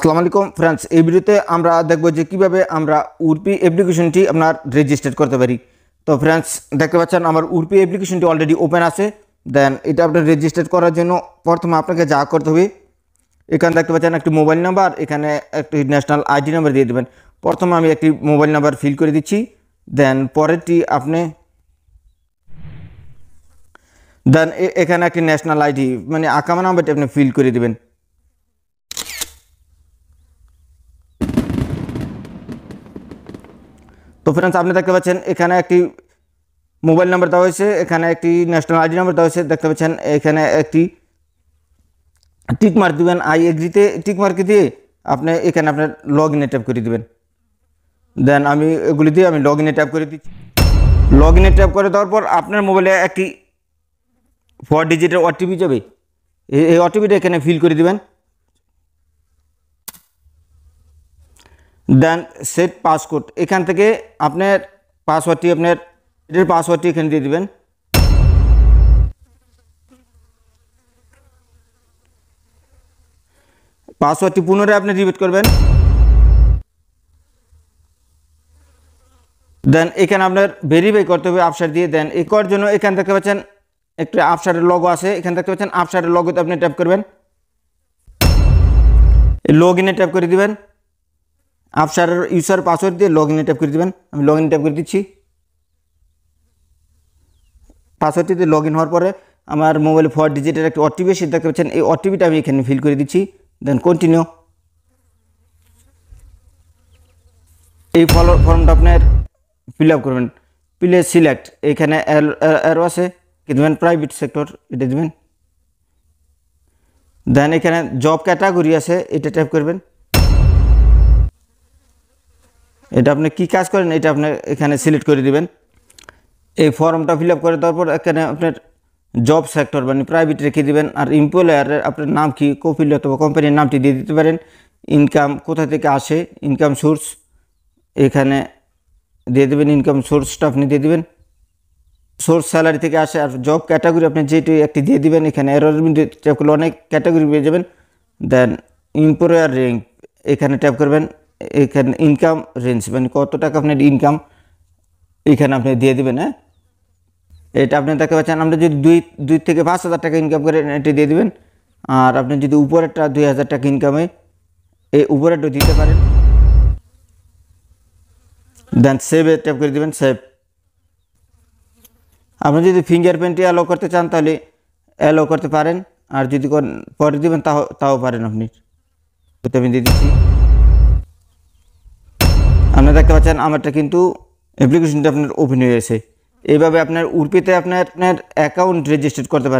আসসালামু আলাইকুম ফ্রেন্ডস এই ভিডিওতে আমরা দেখব যে কিভাবে আমরা উরপি অ্যাপ্লিকেশনটি আপনার রেজিস্টার করতে পারি তো ফ্রেন্ডস দেখতে পাচ্ছেন আমার উর্পি অ্যাপ্লিকেশনটি অলরেডি ওপেন আছে দেন এটা আপনার রেজিস্টার করার জন্য প্রথমে আপনাকে যা করতে হবে এখানে দেখতে পাচ্ছেন একটি মোবাইল নাম্বার এখানে একটি ন্যাশনাল আইডি নাম্বার দিয়ে দেবেন প্রথমে আমি একটি মোবাইল নাম্বার ফিল করে দিচ্ছি দেন পরেরটি আপনি দেন এখানে একটি ন্যাশনাল আইডি মানে আকামা নাম্বারটি আপনি ফিল করে দেবেন তো ফ্রেন্ডস আপনি দেখতে পাচ্ছেন এখানে একটি মোবাইল নাম্বার দেওয়া হয়েছে এখানে একটি ন্যাশনাল আইডি নাম্বার দেওয়া হয়েছে দেখতে পাচ্ছেন এখানে একটি টিক মার্ক দেবেন আই এগ্রিতে টিক দিয়ে আপনি এখানে আপনার লগ ইনে ট্যাপ করে দেবেন দেন আমি এগুলি দিয়ে আমি লগ ইনে ট্যাপ করে দিচ্ছি লগ ইনে ট্যাপ করে দেওয়ার পর আপনার মোবাইলে একটি ফোর ডিজিটের ওটিপি যাবে এই ওটিপিটা এখানে ফিল করে দেবেন দেন সেট পাসকোড এখান থেকে আপনার পাসওয়ার্ডটি আপনার এটার পাসওয়ার্ডটি এখানে দিয়ে দেবেন পাসওয়ার্ডটি পুনরায় আপনি রিপিট করবেন দেন এখানে আপনার ভেরিফাই করতে হবে আপসার দিয়ে দেন এ করার জন্য এখান থেকে পাচ্ছেন একটা আপসারের লগো আছে এখান থেকে পাচ্ছেন আপসারের লগোতে আপনি ট্যাপ করবেন লগ ইনে ট্যাপ করে দিবেন আপসার ইউসার পাসওয়ার্ড দিয়ে লগ ইন ট্যাপ করে দেবেন আমি লগ ইন ট্যাপ করে দিচ্ছি পাসওয়ার্ডটিতে লগ ইন হওয়ার পরে আমার মোবাইলে ফোর ডিজিটের একটা ওটিপি এসে দেখতে পাচ্ছেন এই ওটিপিটা আমি এখানে ফিল করে দিচ্ছি দেন কন্টিনিউ এই ফর্মটা আপনার ফিল আপ করবেন পিলে সিলেক্ট এখানে অ্যারো আছে কি দেবেন প্রাইভেট সেক্টর এটা দেবেন দেন এখানে জব ক্যাটাগরি আছে এটা ট্যাপ করবেন এটা আপনি কি কাজ করেন এটা আপনি এখানে সিলেক্ট করে দিবেন এই ফর্মটা ফিল আপ করে তারপর এখানে আপনার জব সেক্টর মানে প্রাইভেট রেখে দিবেন আর এমপ্লয়ারের আপনার নাম কি কপিল অথবা কোম্পানির নামটি দিয়ে দিতে পারেন ইনকাম কোথা থেকে আসে ইনকাম সোর্স এখানে দিয়ে দেবেন ইনকাম সোর্সটা আপনি দিয়ে দেবেন সোর্স স্যালারি থেকে আসে আর জব ক্যাটাগরি আপনি যেটি একটি দিয়ে দিবেন এখানে এরর ট্যাপ করলে অনেক ক্যাটাগরি পেয়ে যাবেন দেন এমপ্লয়ার র্যাঙ্ক এখানে ট্যাপ করবেন এখানে ইনকাম রেঞ্জ মানে কত টাকা আপনার ইনকাম এখানে আপনি দিয়ে দেবেন হ্যাঁ এটা আপনি দেখতে পাচ্ছেন আপনি যদি দুই দুই থেকে পাঁচ হাজার টাকা ইনকাম করেন এটি দিয়ে দেবেন আর আপনি যদি উপরেরটা দুই হাজার টাকা ইনকামে এই উপরেরটা দিতে পারেন দেন সেভে ট্যাপ করে দেবেন সেভ আপনি যদি ফিঙ্গার প্রিন্টে অ্যালো করতে চান তাহলে অ্যালো করতে পারেন আর যদি পরে দেবেন তাও তাও পারেন আপনি আমি দিয়ে দিচ্ছি আপনার দেখতে পাচ্ছেন আমারটা কিন্তু অ্যাপ্লিকেশনটা আপনার ওপেন হয়ে গেছে এইভাবে আপনার উর্পিতে আপনার আপনার অ্যাকাউন্ট রেজিস্টার করতে পারেন